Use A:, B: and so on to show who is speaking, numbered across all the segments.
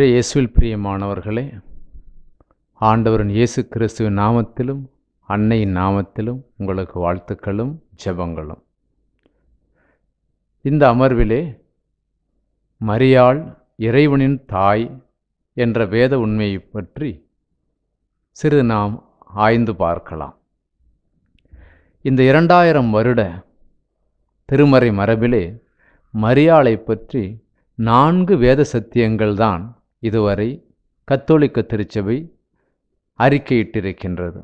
A: கர்த்தரே இயேசுவில் பிரியமானவர்களே ஆண்டவரின் இயேசு கிறிஸ்துவின் நாமத்திலும் அன்னையின் நாமத்திலும் உங்களுக்கு வாழ்த்துக்களும் ஜெபங்களும் இந்த அமர்விலே மரியாள் இறைவனின் தாய் என்ற வேத உண்மையை பற்றி சிறிது நாம் ஆய்ந்து பார்க்கலாம் இந்த இரண்டாயிரம் வருட திருமறை மரபிலே மரியாளை பற்றி நான்கு வேத சத்தியங்கள் தான் இதுவரை கத்தோலிக்க திருச்சபை அறிக்கையிட்டிருக்கின்றது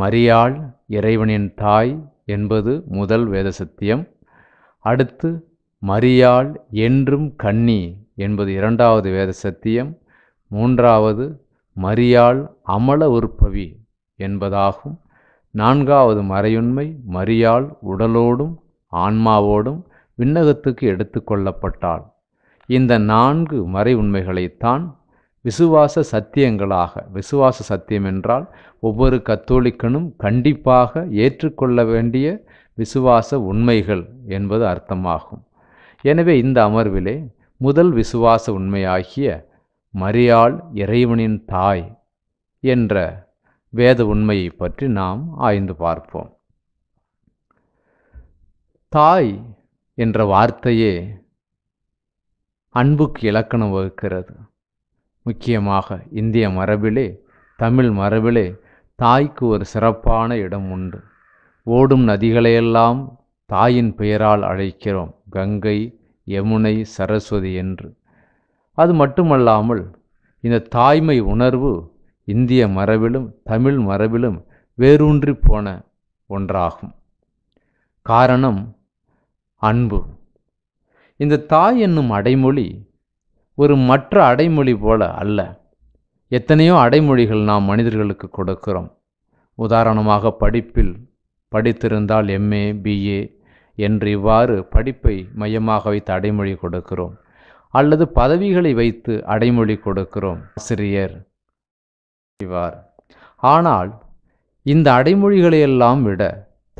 A: மரியாள் இறைவனின் தாய் என்பது முதல் வேத சத்தியம் அடுத்து மரியாள் என்றும் கன்னி என்பது இரண்டாவது வேத சத்தியம் மூன்றாவது மரியாள் அமல உற்பவி என்பதாகும் நான்காவது மறையுண்மை மரியாள் உடலோடும் ஆன்மாவோடும் விண்ணகத்துக்கு எடுத்து கொள்ளப்பட்டாள் இந்த நான்கு மறை உண்மைகளைத்தான் விசுவாச சத்தியங்களாக விசுவாச சத்தியம் என்றால் ஒவ்வொரு கத்தோலிக்கனும் கண்டிப்பாக ஏற்றுக்கொள்ள வேண்டிய விசுவாச உண்மைகள் என்பது அர்த்தமாகும் எனவே இந்த அமர்விலே முதல் விசுவாச உண்மையாகிய மரியாள் இறைவனின் தாய் என்ற வேத உண்மையை பற்றி நாம் ஆய்ந்து பார்ப்போம் தாய் என்ற வார்த்தையே அன்புக்கு இலக்கணம் வகுக்கிறது முக்கியமாக இந்திய மரபிலே தமிழ் மரபிலே தாய்க்கு ஒரு சிறப்பான இடம் உண்டு ஓடும் நதிகளையெல்லாம் தாயின் பெயரால் அழைக்கிறோம் கங்கை யமுனை சரஸ்வதி என்று அது மட்டுமல்லாமல் இந்த தாய்மை உணர்வு இந்திய மரபிலும் தமிழ் மரபிலும் வேரூன்றி போன ஒன்றாகும் காரணம் அன்பு இந்த தாய் என்னும் அடைமொழி ஒரு மற்ற அடைமொழி போல அல்ல எத்தனையோ அடைமொழிகள் நாம் மனிதர்களுக்கு கொடுக்கிறோம் உதாரணமாக படிப்பில் படித்திருந்தால் எம்ஏ பிஏ என்று இவ்வாறு படிப்பை மையமாக வைத்து அடைமொழி கொடுக்கிறோம் அல்லது பதவிகளை வைத்து அடைமொழி கொடுக்கிறோம் ஆசிரியர் இவ்வாறு ஆனால் இந்த அடைமொழிகளையெல்லாம் விட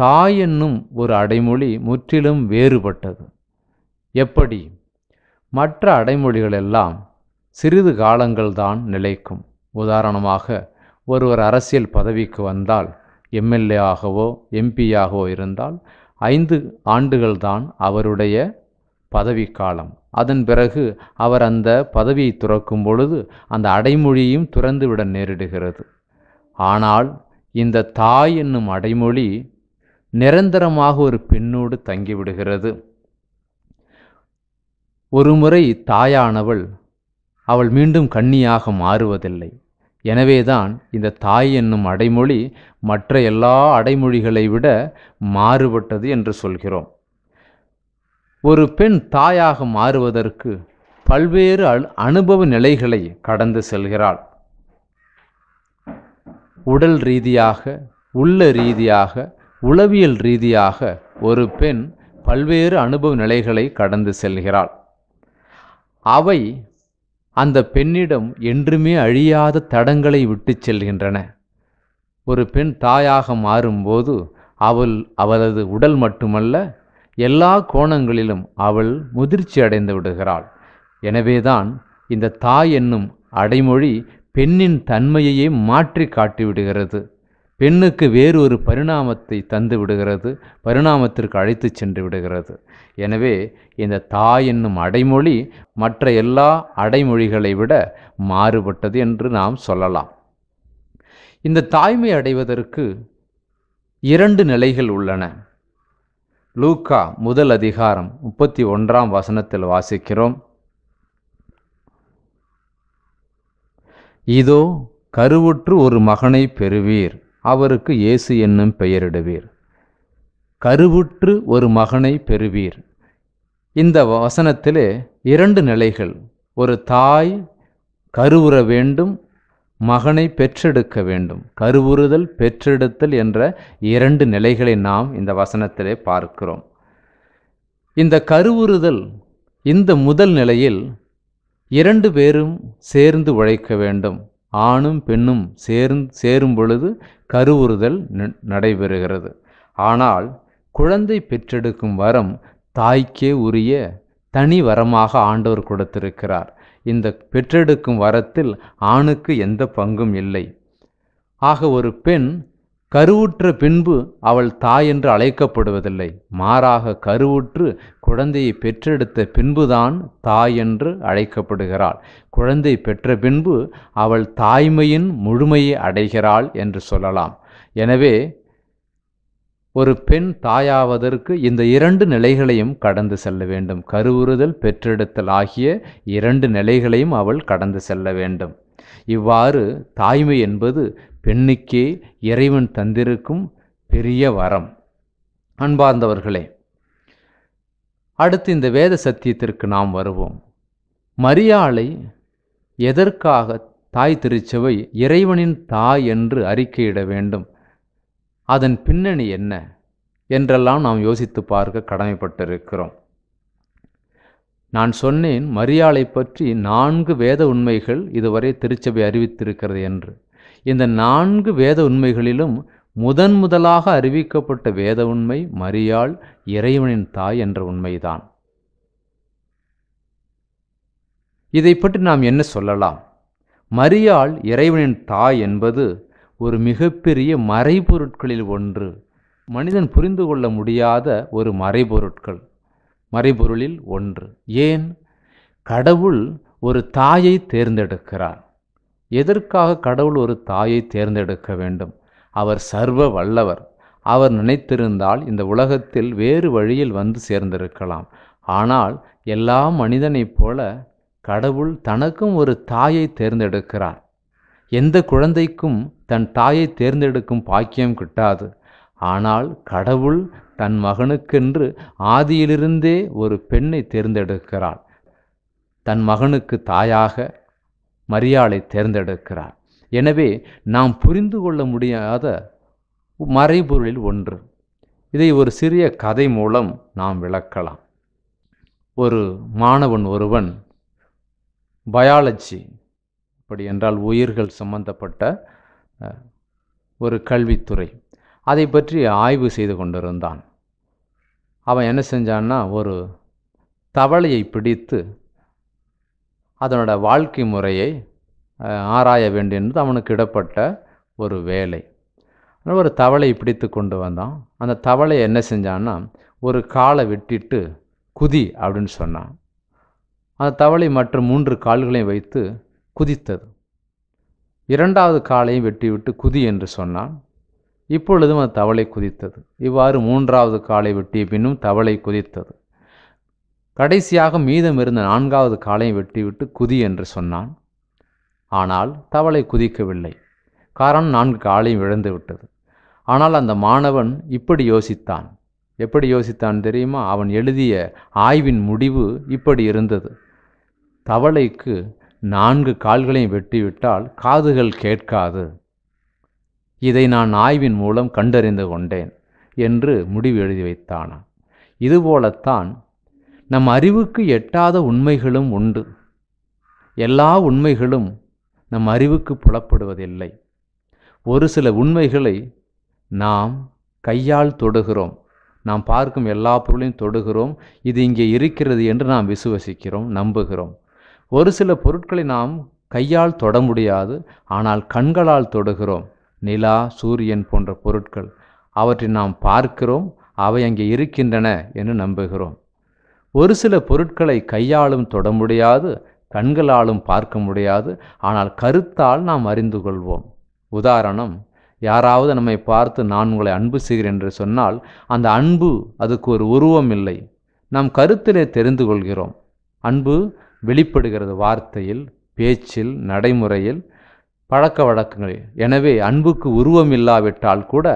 A: தாய் என்னும் ஒரு அடைமொழி முற்றிலும் வேறுபட்டது எப்படி மற்ற அடைமொழிகள் எல்லாம் சிறிது காலங்கள்தான் நிலைக்கும் உதாரணமாக ஒருவர் அரசியல் பதவிக்கு வந்தால் எம்எல்ஏ ஆகவோ எம்பியாகவோ இருந்தால் ஐந்து ஆண்டுகள்தான் அவருடைய பதவிக்காலம் அதன் பிறகு அவர் அந்த பதவியை துறக்கும் பொழுது அந்த அடைமொழியும் துறந்துவிட நேரிடுகிறது ஆனால் இந்த தாய் என்னும் அடைமொழி நிரந்தரமாக ஒரு பெண்ணோடு தங்கிவிடுகிறது ஒருமுறை தாயானவள் அவள் மீண்டும் கண்ணியாக மாறுவதில்லை எனவேதான் இந்த தாய் என்னும் அடைமொழி மற்ற எல்லா அடைமொழிகளை விட மாறுபட்டது என்று சொல்கிறோம் ஒரு பெண் தாயாக மாறுவதற்கு பல்வேறு அனுபவ நிலைகளை கடந்து செல்கிறாள் உடல் ரீதியாக உள்ள ரீதியாக உளவியல் ரீதியாக ஒரு பெண் பல்வேறு அனுபவ நிலைகளை கடந்து செல்கிறாள் அவை அந்த பெண்ணிடம் என்றுமே அழியாத தடங்களை விட்டு செல்கின்றன ஒரு பெண் தாயாக மாறும்போது அவள் அவளது உடல் மட்டுமல்ல எல்லா கோணங்களிலும் அவள் முதிர்ச்சி அடைந்து விடுகிறாள் எனவேதான் இந்த தாய் என்னும் அடைமொழி பெண்ணின் தன்மையையே மாற்றி காட்டிவிடுகிறது பெண்ணுக்கு வேறு ஒரு பரிணாமத்தை தந்து விடுகிறது பரிணாமத்திற்கு அழைத்து சென்று விடுகிறது எனவே இந்த தாய் என்னும் அடைமொழி மற்ற எல்லா அடைமொழிகளை விட மாறுபட்டது என்று நாம் சொல்லலாம் இந்த தாய்மை அடைவதற்கு இரண்டு நிலைகள் உள்ளன லூக்கா முதல் அதிகாரம் முப்பத்தி ஒன்றாம் வசனத்தில் வாசிக்கிறோம் இதோ கருவுற்று ஒரு மகனை பெறுவீர் அவருக்கு இயேசு என்னும் பெயரிடுவீர் கருவுற்று ஒரு மகனை பெறுவீர் இந்த வசனத்திலே இரண்டு நிலைகள் ஒரு தாய் கருவுற வேண்டும் மகனை பெற்றெடுக்க வேண்டும் கருவுறுதல் பெற்றெடுத்தல் என்ற இரண்டு நிலைகளை நாம் இந்த வசனத்திலே பார்க்கிறோம் இந்த கருவுறுதல் இந்த முதல் நிலையில் இரண்டு பேரும் சேர்ந்து உழைக்க வேண்டும் ஆணும் பெண்ணும் சேர்ந்து சேரும் பொழுது கருவுறுதல் நடைபெறுகிறது ஆனால் குழந்தை பெற்றெடுக்கும் வரம் தாய்க்கே உரிய தனி வரமாக ஆண்டவர் கொடுத்திருக்கிறார் இந்த பெற்றெடுக்கும் வரத்தில் ஆணுக்கு எந்த பங்கும் இல்லை ஆக ஒரு பெண் கருவுற்ற பின்பு அவள் தாய் என்று அழைக்கப்படுவதில்லை மாறாக கருவுற்று குழந்தையை பெற்றெடுத்த பின்புதான் தாய் என்று அழைக்கப்படுகிறாள் குழந்தை பெற்ற பின்பு அவள் தாய்மையின் முழுமையை அடைகிறாள் என்று சொல்லலாம் எனவே ஒரு பெண் தாயாவதற்கு இந்த இரண்டு நிலைகளையும் கடந்து செல்ல வேண்டும் கருவுறுதல் பெற்றெடுத்தல் ஆகிய இரண்டு நிலைகளையும் அவள் கடந்து செல்ல வேண்டும் இவ்வாறு தாய்மை என்பது பெண்ணுக்கே இறைவன் தந்திருக்கும் பெரிய வரம் அன்பார்ந்தவர்களே அடுத்து இந்த வேத சத்தியத்திற்கு நாம் வருவோம் மரியாளை எதற்காக தாய் திருச்சபை இறைவனின் தாய் என்று அறிக்கையிட வேண்டும் அதன் பின்னணி என்ன என்றெல்லாம் நாம் யோசித்து பார்க்க கடமைப்பட்டிருக்கிறோம் நான் சொன்னேன் மரியாளை பற்றி நான்கு வேத உண்மைகள் இதுவரை திருச்சபை அறிவித்திருக்கிறது என்று இந்த நான்கு வேத உண்மைகளிலும் முதன் முதலாக அறிவிக்கப்பட்ட வேத உண்மை மரியாள் இறைவனின் தாய் என்ற உண்மைதான் இதை பற்றி நாம் என்ன சொல்லலாம் மரியாள் இறைவனின் தாய் என்பது ஒரு மிகப்பெரிய மறைபொருட்களில் ஒன்று மனிதன் புரிந்து கொள்ள முடியாத ஒரு மறைபொருட்கள் மறைபொருளில் ஒன்று ஏன் கடவுள் ஒரு தாயை தேர்ந்தெடுக்கிறார் எதற்காக கடவுள் ஒரு தாயை தேர்ந்தெடுக்க வேண்டும் அவர் சர்வ வல்லவர் அவர் நினைத்திருந்தால் இந்த உலகத்தில் வேறு வழியில் வந்து சேர்ந்திருக்கலாம் ஆனால் எல்லா மனிதனைப் போல கடவுள் தனக்கும் ஒரு தாயை தேர்ந்தெடுக்கிறார் எந்த குழந்தைக்கும் தன் தாயை தேர்ந்தெடுக்கும் பாக்கியம் கிட்டாது ஆனால் கடவுள் தன் மகனுக்கென்று ஆதியிலிருந்தே ஒரு பெண்ணை தேர்ந்தெடுக்கிறாள் தன் மகனுக்கு தாயாக மரியாளை தேர்ந்தெடுக்கிறார் எனவே நாம் புரிந்து கொள்ள முடியாத மறைபொருளில் ஒன்று இதை ஒரு சிறிய கதை மூலம் நாம் விளக்கலாம் ஒரு மாணவன் ஒருவன் பயாலஜி அப்படி என்றால் உயிர்கள் சம்பந்தப்பட்ட ஒரு கல்வித்துறை அதை பற்றி ஆய்வு செய்து கொண்டிருந்தான் அவன் என்ன செஞ்சான்னா ஒரு தவளையை பிடித்து அதனோட வாழ்க்கை முறையை ஆராய வேண்டியது அவனுக்கு இடப்பட்ட ஒரு வேலை ஒரு தவளை பிடித்து கொண்டு வந்தான் அந்த தவளை என்ன செஞ்சான்னா ஒரு காலை வெட்டிட்டு குதி அப்படின்னு சொன்னான் அந்த தவளை மற்ற மூன்று கால்களையும் வைத்து குதித்தது இரண்டாவது காலையும் வெட்டிவிட்டு குதி என்று சொன்னான் இப்பொழுதும் அது தவளை குதித்தது இவ்வாறு மூன்றாவது காலை வெட்டிய பின்னும் தவளை குதித்தது கடைசியாக மீதம் இருந்த நான்காவது காலையும் வெட்டிவிட்டு குதி என்று சொன்னான் ஆனால் தவளை குதிக்கவில்லை காரணம் நான்கு காலையும் இழந்து விட்டது ஆனால் அந்த மாணவன் இப்படி யோசித்தான் எப்படி யோசித்தான் தெரியுமா அவன் எழுதிய ஆய்வின் முடிவு இப்படி இருந்தது தவளைக்கு நான்கு கால்களையும் வெட்டிவிட்டால் காதுகள் கேட்காது இதை நான் ஆய்வின் மூலம் கண்டறிந்து கொண்டேன் என்று முடிவு எழுதி வைத்தானான் இதுபோலத்தான் நம் அறிவுக்கு எட்டாத உண்மைகளும் உண்டு எல்லா உண்மைகளும் நம் அறிவுக்கு புலப்படுவதில்லை ஒரு சில உண்மைகளை நாம் கையால் தொடுகிறோம் நாம் பார்க்கும் எல்லா பொருளையும் தொடுகிறோம் இது இங்கே இருக்கிறது என்று நாம் விசுவசிக்கிறோம் நம்புகிறோம் ஒரு சில பொருட்களை நாம் கையால் தொட முடியாது ஆனால் கண்களால் தொடுகிறோம் நிலா சூரியன் போன்ற பொருட்கள் அவற்றை நாம் பார்க்கிறோம் அவை அங்கே இருக்கின்றன என்று நம்புகிறோம் ஒரு சில பொருட்களை கையாலும் தொட முடியாது கண்களாலும் பார்க்க முடியாது ஆனால் கருத்தால் நாம் அறிந்து கொள்வோம் உதாரணம் யாராவது நம்மை பார்த்து நான் உங்களை அன்பு செய்கிறேன் என்று சொன்னால் அந்த அன்பு அதுக்கு ஒரு உருவம் இல்லை நாம் கருத்திலே தெரிந்து கொள்கிறோம் அன்பு வெளிப்படுகிறது வார்த்தையில் பேச்சில் நடைமுறையில் பழக்க வழக்கங்களில் எனவே அன்புக்கு உருவம் இல்லாவிட்டால் கூட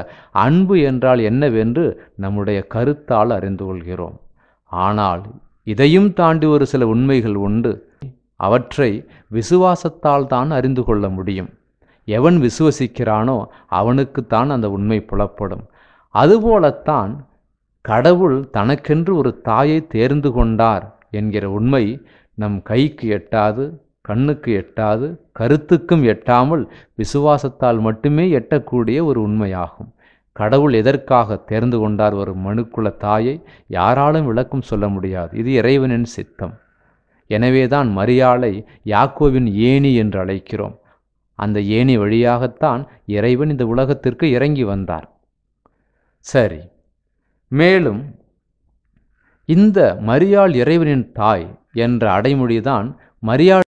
A: அன்பு என்றால் என்னவென்று நம்முடைய கருத்தால் அறிந்து கொள்கிறோம் ஆனால் இதையும் தாண்டி ஒரு சில உண்மைகள் உண்டு அவற்றை விசுவாசத்தால் தான் அறிந்து கொள்ள முடியும் எவன் விசுவசிக்கிறானோ அவனுக்குத்தான் அந்த உண்மை புலப்படும் அதுபோலத்தான் கடவுள் தனக்கென்று ஒரு தாயை தேர்ந்து கொண்டார் என்கிற உண்மை நம் கைக்கு எட்டாது கண்ணுக்கு எட்டாது கருத்துக்கும் எட்டாமல் விசுவாசத்தால் மட்டுமே எட்டக்கூடிய ஒரு உண்மையாகும் கடவுள் எதற்காக தேர்ந்து கொண்டார் ஒரு மனுக்குல தாயை யாராலும் விளக்கம் சொல்ல முடியாது இது இறைவனின் சித்தம் எனவேதான் மரியாளை யாக்கோவின் ஏணி என்று அழைக்கிறோம் அந்த ஏணி வழியாகத்தான் இறைவன் இந்த உலகத்திற்கு இறங்கி வந்தார் சரி மேலும் இந்த மரியாள் இறைவனின் தாய் என்ற அடைமொழிதான் மரியாள்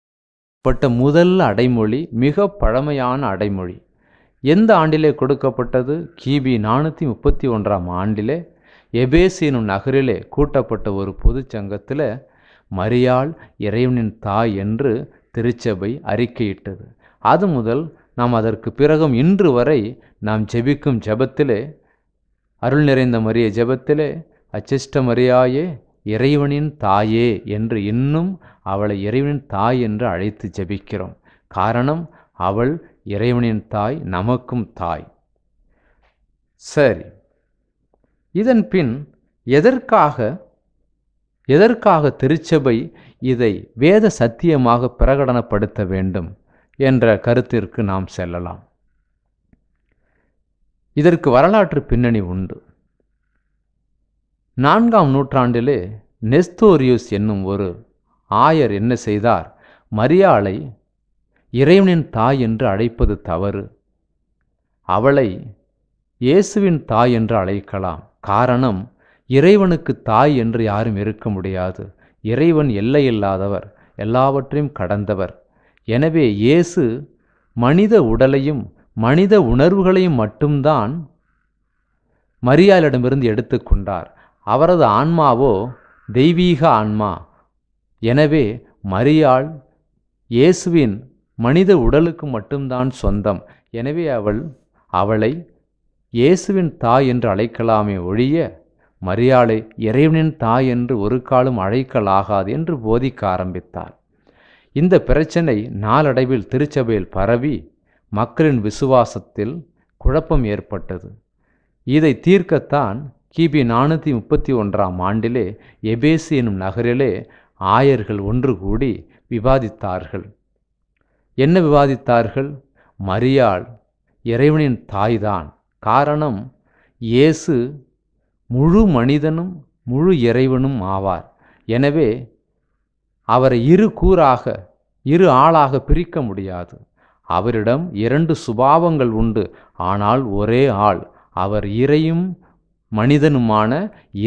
A: பட்ட முதல் அடைமொழி மிக பழமையான அடைமொழி எந்த ஆண்டிலே கொடுக்கப்பட்டது கிபி நானூற்றி முப்பத்தி ஒன்றாம் ஆண்டிலே எபேசினும் நகரிலே கூட்டப்பட்ட ஒரு பொதுச்சங்கத்தில் மரியாள் இறைவனின் தாய் என்று திருச்சபை அறிக்கையிட்டது அது முதல் நாம் அதற்கு பிறகும் இன்று வரை நாம் ஜெபிக்கும் ஜபத்திலே அருள் நிறைந்த மரிய ஜபத்திலே அச்சிஷ்ட மரியாயே இறைவனின் தாயே என்று இன்னும் அவளை இறைவனின் தாய் என்று அழைத்து ஜெபிக்கிறோம் காரணம் அவள் இறைவனின் தாய் நமக்கும் தாய் சரி இதன் பின் எதற்காக எதற்காக திருச்சபை இதை வேத சத்தியமாக பிரகடனப்படுத்த வேண்டும் என்ற கருத்திற்கு நாம் செல்லலாம் இதற்கு வரலாற்று பின்னணி உண்டு நான்காம் நூற்றாண்டிலே நெஸ்தோரியூஸ் என்னும் ஒரு ஆயர் என்ன செய்தார் மரியாளை இறைவனின் தாய் என்று அழைப்பது தவறு அவளை இயேசுவின் தாய் என்று அழைக்கலாம் காரணம் இறைவனுக்கு தாய் என்று யாரும் இருக்க முடியாது இறைவன் எல்லையில்லாதவர் எல்லாவற்றையும் கடந்தவர் எனவே இயேசு மனித உடலையும் மனித உணர்வுகளையும் மட்டும்தான் மரியாளிடமிருந்து எடுத்துக்கொண்டார் அவரது ஆன்மாவோ தெய்வீக ஆன்மா எனவே மரியாள் இயேசுவின் மனித உடலுக்கு மட்டும்தான் சொந்தம் எனவே அவள் அவளை இயேசுவின் தாய் என்று அழைக்கலாமே ஒழிய மரியாளை இறைவனின் தாய் என்று ஒரு காலம் அழைக்கலாகாது என்று போதிக்க ஆரம்பித்தார் இந்த பிரச்சனை நாளடைவில் திருச்சபையில் பரவி மக்களின் விசுவாசத்தில் குழப்பம் ஏற்பட்டது இதை தீர்க்கத்தான் கிபி நானூற்றி முப்பத்தி ஒன்றாம் ஆண்டிலே எபேசி எனும் நகரிலே ஆயர்கள் ஒன்று கூடி விவாதித்தார்கள் என்ன விவாதித்தார்கள் மரியாள் இறைவனின் தாய்தான் காரணம் இயேசு முழு மனிதனும் முழு இறைவனும் ஆவார் எனவே அவரை இரு கூறாக இரு ஆளாக பிரிக்க முடியாது அவரிடம் இரண்டு சுபாவங்கள் உண்டு ஆனால் ஒரே ஆள் அவர் இறையும் மனிதனுமான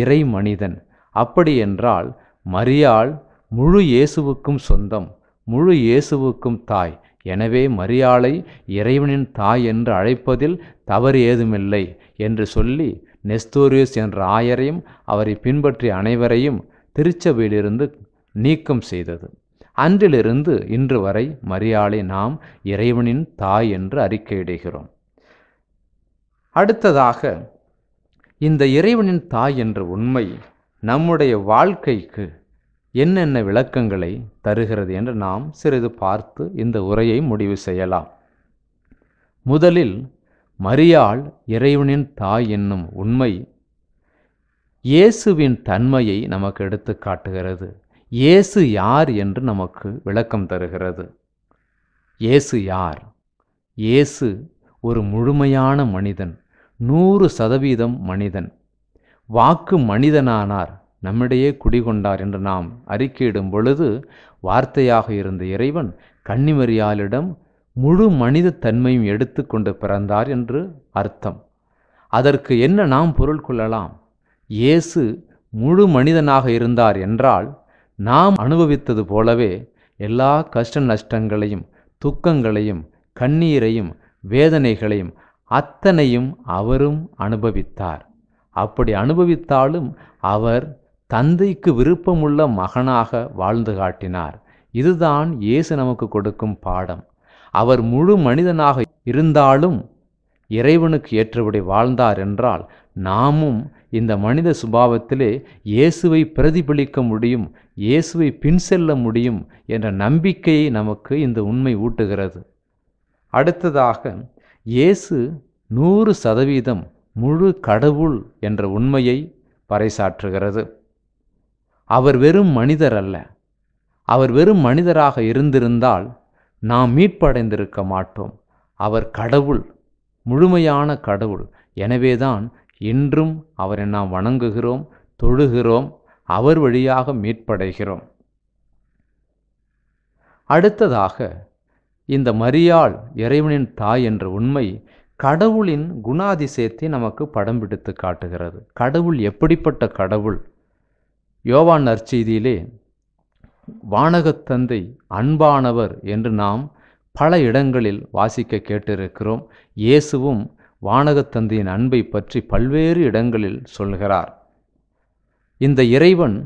A: இறை மனிதன் அப்படியென்றால் மரியாள் முழு இயேசுவுக்கும் சொந்தம் முழு இயேசுவுக்கும் தாய் எனவே மரியாளை இறைவனின் தாய் என்று அழைப்பதில் தவறு ஏதுமில்லை என்று சொல்லி நெஸ்தோரியஸ் என்ற ஆயரையும் அவரை பின்பற்றிய அனைவரையும் திருச்சபையிலிருந்து நீக்கம் செய்தது அன்றிலிருந்து இன்று வரை மரியாளை நாம் இறைவனின் தாய் என்று அறிக்கையிடுகிறோம் அடுத்ததாக இந்த இறைவனின் தாய் என்ற உண்மை நம்முடைய வாழ்க்கைக்கு என்னென்ன விளக்கங்களை தருகிறது என்று நாம் சிறிது பார்த்து இந்த உரையை முடிவு செய்யலாம் முதலில் மரியாள் இறைவனின் தாய் என்னும் உண்மை இயேசுவின் தன்மையை நமக்கு எடுத்து காட்டுகிறது இயேசு யார் என்று நமக்கு விளக்கம் தருகிறது இயேசு யார் இயேசு ஒரு முழுமையான மனிதன் நூறு சதவீதம் மனிதன் வாக்கு மனிதனானார் நம்மிடையே குடிகொண்டார் என்று நாம் அறிக்கையிடும் பொழுது வார்த்தையாக இருந்த இறைவன் கன்னிமரியாளிடம் முழு மனித தன்மையும் எடுத்துக்கொண்டு பிறந்தார் என்று அர்த்தம் அதற்கு என்ன நாம் பொருள் கொள்ளலாம் இயேசு முழு மனிதனாக இருந்தார் என்றால் நாம் அனுபவித்தது போலவே எல்லா கஷ்ட நஷ்டங்களையும் துக்கங்களையும் கண்ணீரையும் வேதனைகளையும் அத்தனையும் அவரும் அனுபவித்தார் அப்படி அனுபவித்தாலும் அவர் தந்தைக்கு விருப்பமுள்ள மகனாக வாழ்ந்து காட்டினார் இதுதான் இயேசு நமக்கு கொடுக்கும் பாடம் அவர் முழு மனிதனாக இருந்தாலும் இறைவனுக்கு ஏற்றபடி வாழ்ந்தார் என்றால் நாமும் இந்த மனித சுபாவத்திலே இயேசுவை பிரதிபலிக்க முடியும் இயேசுவை பின் செல்ல முடியும் என்ற நம்பிக்கையை நமக்கு இந்த உண்மை ஊட்டுகிறது அடுத்ததாக இயேசு நூறு சதவீதம் முழு கடவுள் என்ற உண்மையை பறைசாற்றுகிறது அவர் வெறும் மனிதர் அல்ல அவர் வெறும் மனிதராக இருந்திருந்தால் நாம் மீட்படைந்திருக்க மாட்டோம் அவர் கடவுள் முழுமையான கடவுள் எனவேதான் இன்றும் அவரை நாம் வணங்குகிறோம் தொழுகிறோம் அவர் வழியாக மீட்படைகிறோம் அடுத்ததாக இந்த மரியாள் இறைவனின் தாய் என்ற உண்மை கடவுளின் குணாதிசயத்தை நமக்கு படம் பிடித்து காட்டுகிறது கடவுள் எப்படிப்பட்ட கடவுள் யோவான் நற்செய்தியிலே வானகத்தந்தை அன்பானவர் என்று நாம் பல இடங்களில் வாசிக்க கேட்டிருக்கிறோம் இயேசுவும் வானகத்தந்தையின் அன்பை பற்றி பல்வேறு இடங்களில் சொல்கிறார் இந்த இறைவன்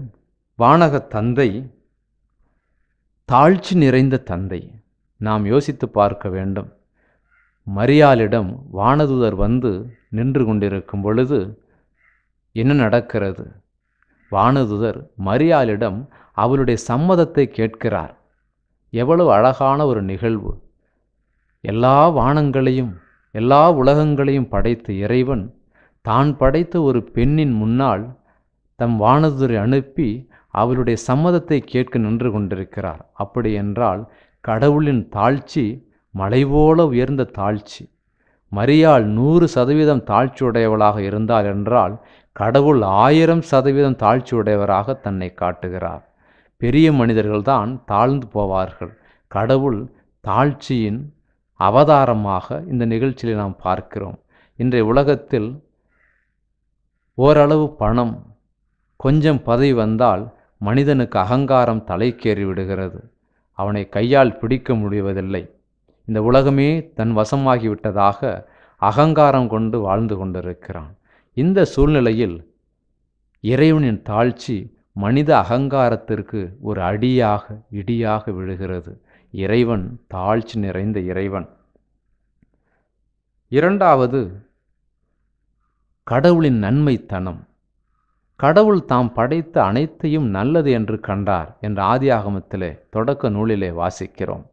A: வானகத்தந்தை தாழ்ச்சி நிறைந்த தந்தை நாம் யோசித்து பார்க்க வேண்டும் மரியாளிடம் வானதுதர் வந்து நின்று கொண்டிருக்கும் பொழுது என்ன நடக்கிறது வானதுதர் மரியாளிடம் அவளுடைய சம்மதத்தை கேட்கிறார் எவ்வளவு அழகான ஒரு நிகழ்வு எல்லா வானங்களையும் எல்லா உலகங்களையும் படைத்த இறைவன் தான் படைத்த ஒரு பெண்ணின் முன்னால் தம் வானதுரை அனுப்பி அவளுடைய சம்மதத்தை கேட்க நின்று கொண்டிருக்கிறார் அப்படி என்றால் கடவுளின் தாழ்ச்சி மலைபோல உயர்ந்த தாழ்ச்சி மரியாள் நூறு சதவீதம் தாழ்ச்சியுடையவளாக இருந்தால் என்றால் கடவுள் ஆயிரம் சதவீதம் தாழ்ச்சி உடையவராக தன்னை காட்டுகிறார் பெரிய மனிதர்கள்தான் தாழ்ந்து போவார்கள் கடவுள் தாழ்ச்சியின் அவதாரமாக இந்த நிகழ்ச்சியில் நாம் பார்க்கிறோம் இன்றைய உலகத்தில் ஓரளவு பணம் கொஞ்சம் பதவி வந்தால் மனிதனுக்கு அகங்காரம் தலைக்கேறி விடுகிறது அவனை கையால் பிடிக்க முடிவதில்லை இந்த உலகமே தன் வசமாகிவிட்டதாக அகங்காரம் கொண்டு வாழ்ந்து கொண்டிருக்கிறான் இந்த சூழ்நிலையில் இறைவனின் தாழ்ச்சி மனித அகங்காரத்திற்கு ஒரு அடியாக இடியாக விழுகிறது இறைவன் தாழ்ச்சி நிறைந்த இறைவன் இரண்டாவது கடவுளின் நன்மைத்தனம் கடவுள் தாம் படைத்த அனைத்தையும் நல்லது என்று கண்டார் ஆதி ஆதியாகமத்திலே தொடக்க நூலிலே வாசிக்கிறோம்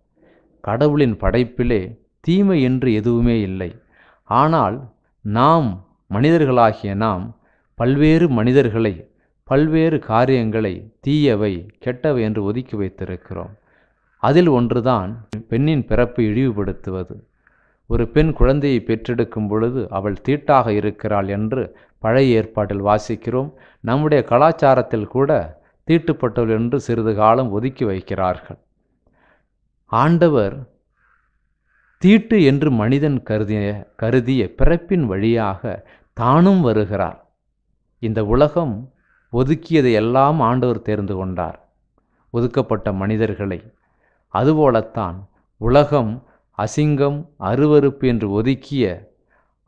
A: கடவுளின் படைப்பிலே தீமை என்று எதுவுமே இல்லை ஆனால் நாம் மனிதர்களாகிய நாம் பல்வேறு மனிதர்களை பல்வேறு காரியங்களை தீயவை கெட்டவை என்று ஒதுக்கி வைத்திருக்கிறோம் அதில் ஒன்றுதான் பெண்ணின் பிறப்பை இழிவுபடுத்துவது ஒரு பெண் குழந்தையை பெற்றெடுக்கும் பொழுது அவள் தீட்டாக இருக்கிறாள் என்று பழைய ஏற்பாட்டில் வாசிக்கிறோம் நம்முடைய கலாச்சாரத்தில் கூட தீட்டுப்பட்டவள் என்று சிறிது காலம் ஒதுக்கி வைக்கிறார்கள் ஆண்டவர் தீட்டு என்று மனிதன் கருதிய கருதிய பிறப்பின் வழியாக தானும் வருகிறார் இந்த உலகம் ஒதுக்கியதை எல்லாம் ஆண்டவர் தேர்ந்து கொண்டார் ஒதுக்கப்பட்ட மனிதர்களை அதுபோலத்தான் உலகம் அசிங்கம் அருவறுப்பு என்று ஒதுக்கிய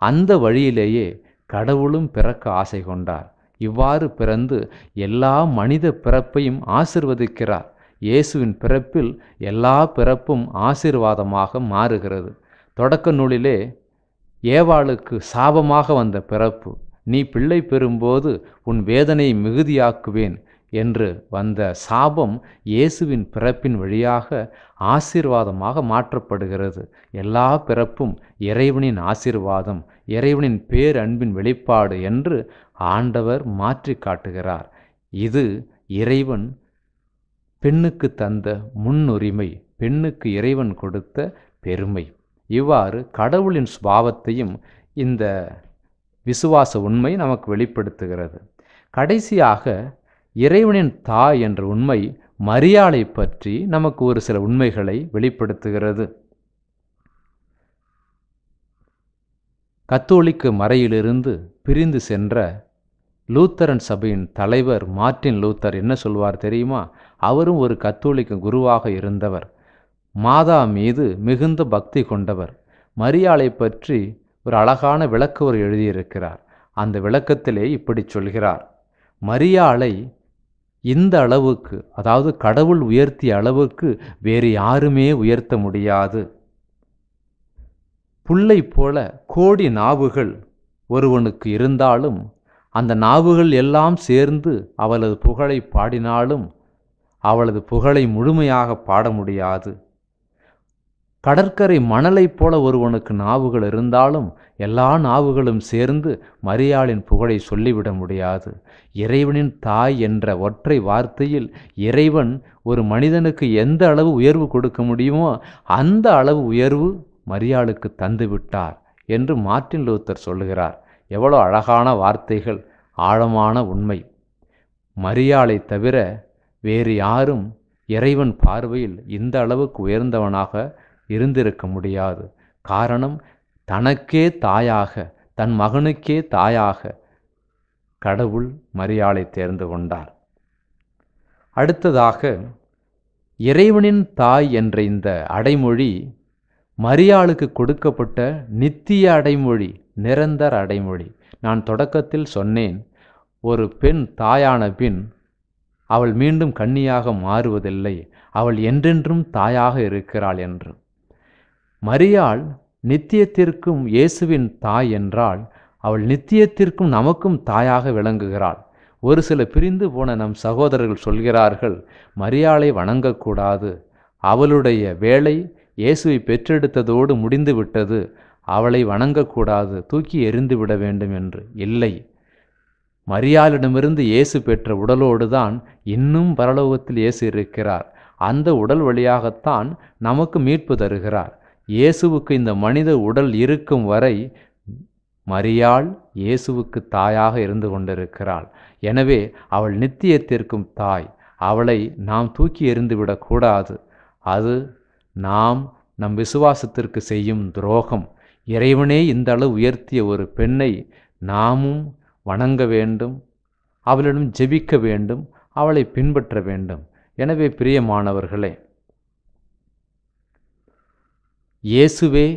A: அந்த வழியிலேயே கடவுளும் பிறக்க ஆசை கொண்டார் இவ்வாறு பிறந்து எல்லா மனித பிறப்பையும் ஆசிர்வதிக்கிறார் இயேசுவின் பிறப்பில் எல்லா பிறப்பும் ஆசீர்வாதமாக மாறுகிறது தொடக்க நூலிலே ஏவாளுக்கு சாபமாக வந்த பிறப்பு நீ பிள்ளை பெறும்போது உன் வேதனையை மிகுதியாக்குவேன் என்று வந்த சாபம் இயேசுவின் பிறப்பின் வழியாக ஆசீர்வாதமாக மாற்றப்படுகிறது எல்லா பிறப்பும் இறைவனின் ஆசீர்வாதம் இறைவனின் பேரன்பின் வெளிப்பாடு என்று ஆண்டவர் மாற்றி காட்டுகிறார் இது இறைவன் பெண்ணுக்கு தந்த முன்னுரிமை பெண்ணுக்கு இறைவன் கொடுத்த பெருமை இவ்வாறு கடவுளின் சுபாவத்தையும் இந்த விசுவாச உண்மை நமக்கு வெளிப்படுத்துகிறது கடைசியாக இறைவனின் தாய் என்ற உண்மை மரியாதை பற்றி நமக்கு ஒரு சில உண்மைகளை வெளிப்படுத்துகிறது கத்தோலிக்க மறையிலிருந்து பிரிந்து சென்ற லூத்தரன் சபையின் தலைவர் மார்ட்டின் லூத்தர் என்ன சொல்வார் தெரியுமா அவரும் ஒரு கத்தோலிக்க குருவாக இருந்தவர் மாதா மீது மிகுந்த பக்தி கொண்டவர் மரியாளை பற்றி ஒரு அழகான விளக்குவர் எழுதியிருக்கிறார் அந்த விளக்கத்திலே இப்படி சொல்கிறார் மரியாளை இந்த அளவுக்கு அதாவது கடவுள் உயர்த்திய அளவுக்கு வேறு யாருமே உயர்த்த முடியாது புல்லை போல கோடி நாவுகள் ஒருவனுக்கு இருந்தாலும் அந்த நாவுகள் எல்லாம் சேர்ந்து அவளது புகழை பாடினாலும் அவளது புகழை முழுமையாக பாட முடியாது கடற்கரை மணலைப் போல ஒருவனுக்கு நாவுகள் இருந்தாலும் எல்லா நாவுகளும் சேர்ந்து மரியாளின் புகழை சொல்லிவிட முடியாது இறைவனின் தாய் என்ற ஒற்றை வார்த்தையில் இறைவன் ஒரு மனிதனுக்கு எந்த அளவு உயர்வு கொடுக்க முடியுமோ அந்த அளவு உயர்வு மரியாளுக்கு தந்துவிட்டார் என்று மார்ட்டின் லூத்தர் சொல்லுகிறார் எவ்வளோ அழகான வார்த்தைகள் ஆழமான உண்மை மரியாளை தவிர வேறு யாரும் இறைவன் பார்வையில் இந்த அளவுக்கு உயர்ந்தவனாக இருந்திருக்க முடியாது காரணம் தனக்கே தாயாக தன் மகனுக்கே தாயாக கடவுள் மரியாளை தேர்ந்து கொண்டார் அடுத்ததாக இறைவனின் தாய் என்ற இந்த அடைமொழி மரியாளுக்கு கொடுக்கப்பட்ட நித்திய அடைமொழி நிரந்தர அடைமொழி நான் தொடக்கத்தில் சொன்னேன் ஒரு பெண் தாயான பின் அவள் மீண்டும் கண்ணியாக மாறுவதில்லை அவள் என்றென்றும் தாயாக இருக்கிறாள் என்று மரியாள் நித்தியத்திற்கும் இயேசுவின் தாய் என்றால் அவள் நித்தியத்திற்கும் நமக்கும் தாயாக விளங்குகிறாள் ஒரு சில பிரிந்து போன நம் சகோதரர்கள் சொல்கிறார்கள் மரியாளை வணங்கக்கூடாது அவளுடைய வேலை இயேசுவை பெற்றெடுத்ததோடு முடிந்துவிட்டது அவளை வணங்கக்கூடாது தூக்கி எறிந்து விட வேண்டும் என்று இல்லை மரியாளிடமிருந்து இயேசு பெற்ற உடலோடு தான் இன்னும் பரலோகத்தில் இயேசு இருக்கிறார் அந்த உடல் வழியாகத்தான் நமக்கு மீட்பு தருகிறார் இயேசுவுக்கு இந்த மனித உடல் இருக்கும் வரை மரியாள் இயேசுவுக்கு தாயாக இருந்து கொண்டிருக்கிறாள் எனவே அவள் நித்தியத்திற்கும் தாய் அவளை நாம் தூக்கி எறிந்துவிடக்கூடாது அது நாம் நம் விசுவாசத்திற்கு செய்யும் துரோகம் இறைவனே இந்த அளவு உயர்த்திய ஒரு பெண்ணை நாமும் வணங்க வேண்டும் அவளிடம் ஜெபிக்க வேண்டும் அவளை பின்பற்ற வேண்டும் எனவே பிரியமானவர்களே இயேசுவே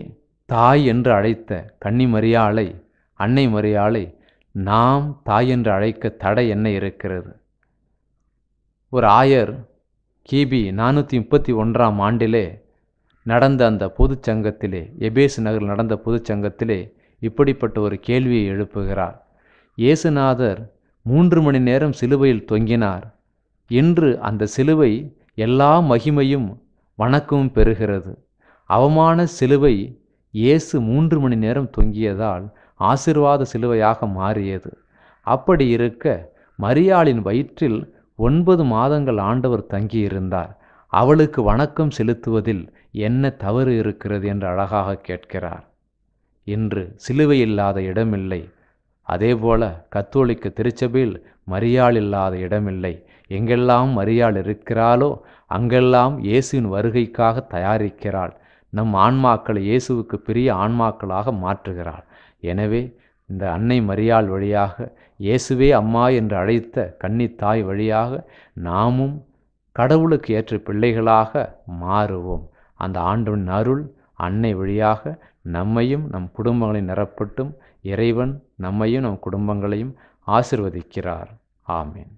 A: தாய் என்று அழைத்த கன்னிமரியாளை அன்னை மரியாளை நாம் தாய் என்று அழைக்க தடை என்ன இருக்கிறது ஒரு ஆயர் கிபி நானூற்றி முப்பத்தி ஒன்றாம் ஆண்டிலே நடந்த அந்த பொதுச்சங்கத்திலே எபேசு நகரில் நடந்த பொதுச்சங்கத்திலே இப்படிப்பட்ட ஒரு கேள்வியை எழுப்புகிறார் இயேசுநாதர் மூன்று மணி நேரம் சிலுவையில் தொங்கினார் இன்று அந்த சிலுவை எல்லா மகிமையும் வணக்கமும் பெறுகிறது அவமான சிலுவை இயேசு மூன்று மணி நேரம் தொங்கியதால் ஆசிர்வாத சிலுவையாக மாறியது அப்படி இருக்க மரியாளின் வயிற்றில் ஒன்பது மாதங்கள் ஆண்டவர் தங்கியிருந்தார் அவளுக்கு வணக்கம் செலுத்துவதில் என்ன தவறு இருக்கிறது என்று அழகாக கேட்கிறார் இன்று சிலுவை இல்லாத இடமில்லை அதேபோல கத்தோலிக்க திருச்சபையில் மரியாள் இல்லாத இடமில்லை எங்கெல்லாம் மரியாள் இருக்கிறாளோ அங்கெல்லாம் இயேசுவின் வருகைக்காக தயாரிக்கிறாள் நம் ஆன்மாக்களை இயேசுவுக்கு பெரிய ஆன்மாக்களாக மாற்றுகிறாள் எனவே இந்த அன்னை மரியாள் வழியாக இயேசுவே அம்மா என்று அழைத்த கன்னித்தாய் வழியாக நாமும் கடவுளுக்கு ஏற்ற பிள்ளைகளாக மாறுவோம் அந்த ஆண்டவின் அருள் அன்னை வழியாக நம்மையும் நம் குடும்பங்களை நிரப்பட்டும் இறைவன் நம்மையும் நம் குடும்பங்களையும் ஆசிர்வதிக்கிறார் ஆமேன்